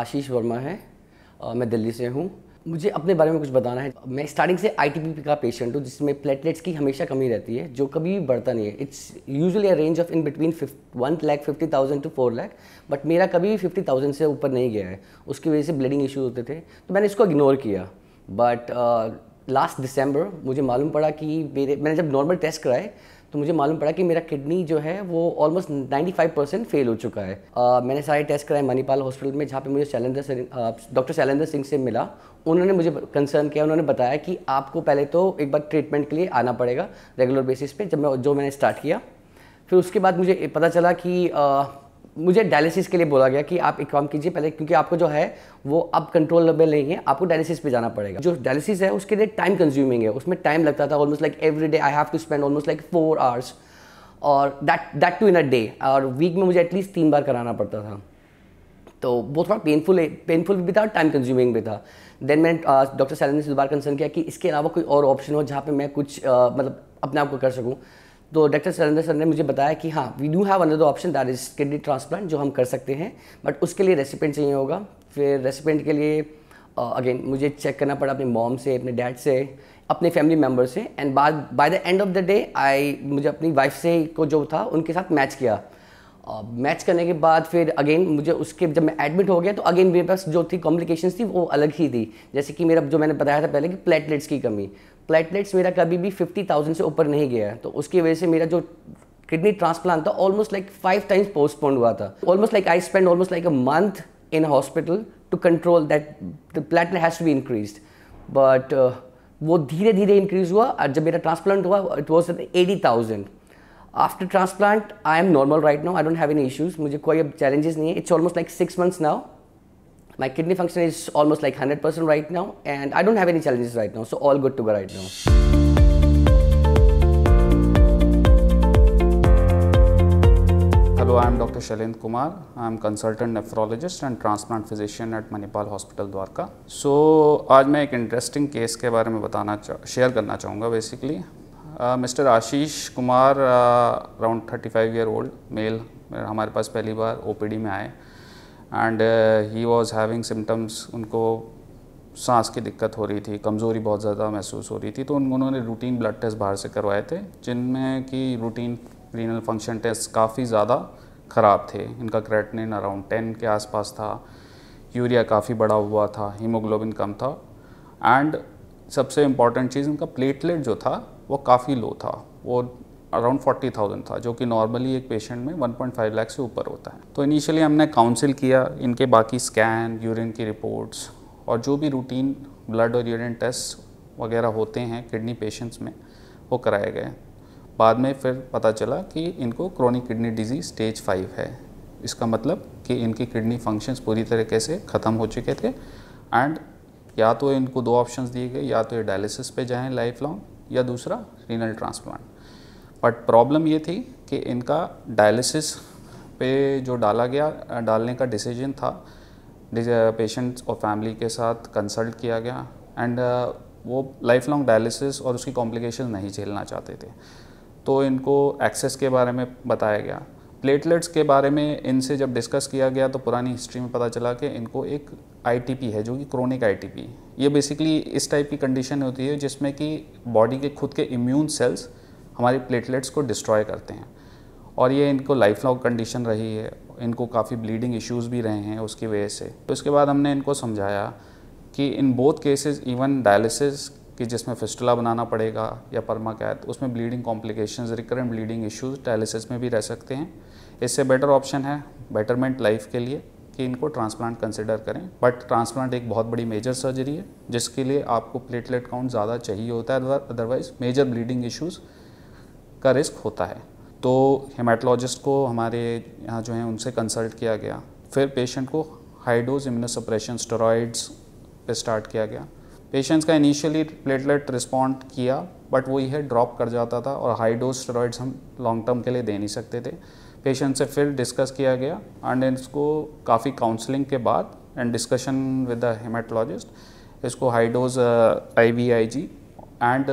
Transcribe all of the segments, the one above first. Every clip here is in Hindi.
आशीष वर्मा है आ, मैं दिल्ली से हूँ मुझे अपने बारे में कुछ बताना है मैं स्टार्टिंग से आई का पेशेंट हूँ जिसमें प्लेटलेट्स की हमेशा कमी रहती है जो कभी भी बढ़ता नहीं है it's usually a range of in between one lakh fifty thousand to four lakh but मेरा कभी भी फिफ्टी थाउजेंड से ऊपर नहीं गया है उसकी वजह से ब्लीडिंग इशू होते थे तो मैंने इसको इग्नोर किया बट लास्ट दिसंबर मुझे मालूम पड़ा कि मेरे मैंने जब नॉर्मल टेस्ट कराए तो मुझे मालूम पड़ा कि मेरा किडनी जो है वो ऑलमोस्ट 95 परसेंट फेल हो चुका है uh, मैंने सारे टेस्ट कराए मणिपाल हॉस्पिटल में जहाँ पे मुझे शैलेंद्र सिंह डॉक्टर शैलेंद्र सिंह से मिला उन्होंने मुझे कंसर्न किया उन्होंने बताया कि आपको पहले तो एक बार ट्रीटमेंट के लिए आना पड़ेगा रेगुलर बेसिस पे जब मैं जो मैंने स्टार्ट किया फिर उसके बाद मुझे पता चला कि uh, मुझे डायलिसिस के लिए बोला गया कि आप एक काम कीजिए पहले क्योंकि आपको जो है वो अब कंट्रोल में नहीं है आपको डायलिसिस पे जाना पड़ेगा जो डायलिसिस है उसके लिए टाइम कंज्यूमिंग है उसमें टाइम लगता था almost like every day I have to spend almost like four hours और that that too in a day और वीक में मुझे एटलीस्ट तीन बार कराना पड़ता था तो बहुत थोड़ा पेनफुल पेनफुल भी था और टाइम कंज्यूमिंग भी था देन मैंने डॉक्टर सैलन ने इस बार कंसर्न किया कि इसके अलावा कोई और ऑप्शन हो जहाँ पर मैं कुछ uh, मतलब अपने आप को कर सकूँ तो डॉक्टर सरेंद्र सर ने मुझे बताया कि हाँ we do have another option that is kidney transplant जो हम कर सकते हैं बट उसके लिए रेसिपेंट चाहिए होगा फिर रेसिपेंट के लिए अगेन uh, मुझे चेक करना पड़ा अपने मॉम से अपने डैड से अपने फैमिली मेम्बर से एंड बाद by the end of the day I मुझे अपनी वाइफ से को जो था उनके साथ मैच किया मैच uh, करने के बाद फिर अगेन मुझे उसके जब मैं एडमिट हो गया तो अगेन मेरे पास जो थी कॉम्प्लिकेशंस थी वो अलग ही थी जैसे कि मेरा जो मैंने बताया था पहले कि प्लेटलेट्स की कमी प्लेटलेट्स मेरा कभी भी फिफ्टी थाउजेंड से ऊपर नहीं गया तो उसकी वजह से मेरा जो किडनी ट्रांसप्लांट था almost like five times postpone हुआ था almost like I spend almost like a month in hospital to control that the platelet has be increase but वो धीरे धीरे इंक्रीज हुआ और जब मेरा ट्रांसप्लांट हुआ it was eighty thousand after transplant I am normal right now I don't have any issues मुझे कोई अब चैलेंजेस नहीं है it's almost like six months now my kidney function is almost like 100% right now and I don't have any challenges right now so all good to go right now. Hello, I am Dr. Shailendra Kumar. I am consultant nephrologist and transplant physician at Manipal Hospital, Dwarka. So, aaj main ek interesting case ke bare mein batana share karna chahunga basically. Uh, Ashish Kumar uh, around 35 year old male हमारे पास पहली बार ओपीडी में आए and he was having symptoms उनको सांस की दिक्कत हो रही थी कमज़ोरी बहुत ज़्यादा महसूस हो रही थी तो उन्होंने रूटीन ब्लड टेस्ट बाहर से करवाए थे जिनमें कि रूटीन रीनल फंक्शन टेस्ट काफ़ी ज़्यादा ख़राब थे इनका क्रेटनिन अराउंड टेन के आसपास था यूरिया काफ़ी बढ़ा हुआ था हीमोग्लोबिन कम था एंड सबसे इम्पॉर्टेंट चीज़ इनका प्लेटलेट जो था वो काफ़ी लो था वो अराउंड फोर्टी थाउजेंड था जो कि नॉर्मली एक पेशेंट में वन पॉइंट फाइव लैख से ऊपर होता है तो इनिशियली हमने काउंसिल किया इनके बाकी स्कैन यूरिन की रिपोर्ट्स और जो भी रूटीन ब्लड और यूरिन टेस्ट वगैरह होते हैं किडनी पेशेंट्स में वो कराए गए बाद में फिर पता चला कि इनको chronic kidney disease stage five है इसका मतलब कि इनकी किडनी फंक्शंस पूरी तरीके से ख़त्म हो चुके थे एंड या तो इनको दो ऑप्शंस दिए गए या तो ये डायलिसिस पे जाएं लाइफ लॉन्ग या दूसरा रीनल ट्रांसप्लांट बट प्रॉब्लम ये थी कि इनका डायलिसिस पे जो डाला गया डालने का डिसीजन था पेशेंट्स और फैमिली के साथ कंसल्ट किया गया एंड uh, वो लाइफ लॉन्ग डायलिसिस और उसकी कॉम्प्लिकेशन नहीं झेलना चाहते थे तो इनको एक्सेस के बारे में बताया गया प्लेटलेट्स के बारे में इनसे जब डिस्कस किया गया तो पुरानी हिस्ट्री में पता चला कि इनको एक आईटीपी है जो कि क्रोनिक आईटीपी ये बेसिकली इस टाइप की कंडीशन होती है जिसमें कि बॉडी के खुद के इम्यून सेल्स हमारी प्लेटलेट्स को डिस्ट्रॉय करते हैं और ये इनको लाइफ लॉन्ग कंडीशन रही है इनको काफ़ी ब्लीडिंग इश्यूज़ भी रहे हैं उसकी वजह से तो उसके बाद हमने इनको समझाया कि in both cases even dialysis कि जिसमें फिस्टुला बनाना पड़ेगा या परमा कैद उसमें bleeding complication recurrent bleeding issues dialysis में भी रह सकते हैं इससे बेटर ऑप्शन है बेटरमेंट लाइफ के लिए कि इनको ट्रांसप्लांट कंसिडर करें बट ट्रांसप्लांट एक बहुत बड़ी मेजर सर्जरी है जिसके लिए आपको प्लेटलेट काउंट ज़्यादा चाहिए होता है अदरवाइज मेजर ब्लीडिंग इश्यूज़ का रिस्क होता है तो हेमाटोलॉजिस्ट को हमारे यहाँ जो है उनसे कंसल्ट किया गया फिर पेशेंट को हाई डोज इम्यूनोसप्रेशन स्टोरॉइड्स पे स्टार्ट किया गया पेशेंट्स का इनिशियली प्लेटलेट रिस्पॉन्ड किया बट वो यह ड्रॉप कर जाता था और हाई डोज स्टेरॉइड्स हम लॉन्ग टर्म के लिए दे नहीं सकते थे पेशेंट से फिर डिस्कस किया गया एंड इसको काफ़ी काउंसलिंग के बाद and discussion with the hematologist इसको high dose I V I G and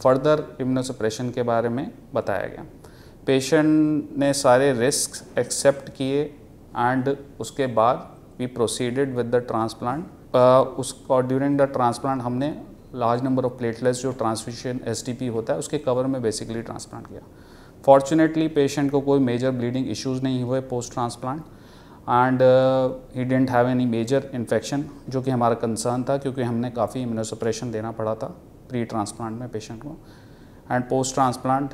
further immunosuppression के बारे में बताया गया पेशेंट ने सारे रिस्क एक्सेप्ट किए एंड उसके बाद we proceeded with the transplant और ड्यूरिंग द ट्रांसप्लांट हमने लार्ज नंबर ऑफ प्लेटलेट्स जो ट्रांसफ्यूशन एस होता है उसके कवर में बेसिकली ट्रांसप्लांट किया फॉर्चुनेटली पेशेंट को कोई मेजर ब्लीडिंग इश्यूज नहीं हुए post transplant and he didn't have any major infection जो कि हमारा कंसर्न था क्योंकि हमने काफ़ी इम्यूनोसप्रेशन देना पड़ा था प्री ट्रांसप्लांट में पेशेंट को and post transplant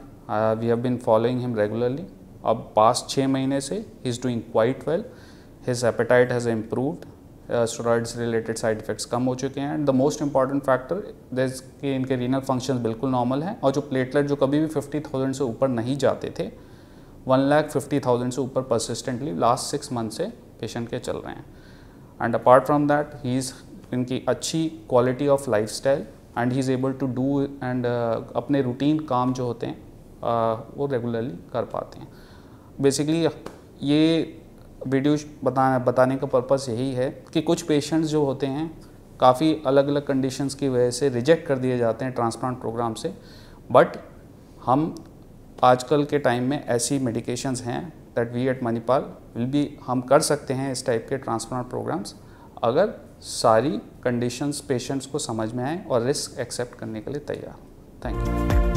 we have been following him regularly अब पास्ट छः महीने से he is doing quite well his appetite has improved steroids related side effects कम हो चुके हैं and the most important factor this कि इनके रीनल फंक्शन बिल्कुल नॉर्मल हैं और जो प्लेटलेट जो कभी भी फिफ्टी थाउजेंड से ऊपर नहीं जाते थे वन लाख फिफ्टी थाउजेंड से ऊपर परसिस्टेंटली लास्ट सिक्स मंथ से पेशेंट के चल रहे हैं and apart from that he is इनकी अच्छी quality of life style and he is able to do and अपने रूटीन काम जो होते हैं uh, वो रेगुलरली कर पाते हैं बेसिकली ये वीडियो बताने बताने का पर्पस यही है कि कुछ पेशेंट्स जो होते हैं काफ़ी अलग अलग कंडीशंस की वजह से रिजेक्ट कर दिए जाते हैं ट्रांसप्लांट प्रोग्राम से बट हम आजकल के टाइम में ऐसी मेडिकेशंस हैं that we at Manipal will be हम कर सकते हैं इस टाइप के ट्रांसप्लांट प्रोग्राम्स अगर सारी कंडीशंस पेशेंट्स को समझ में आए और रिस्क एक्सेप्ट करने के लिए तैयार थैंक यू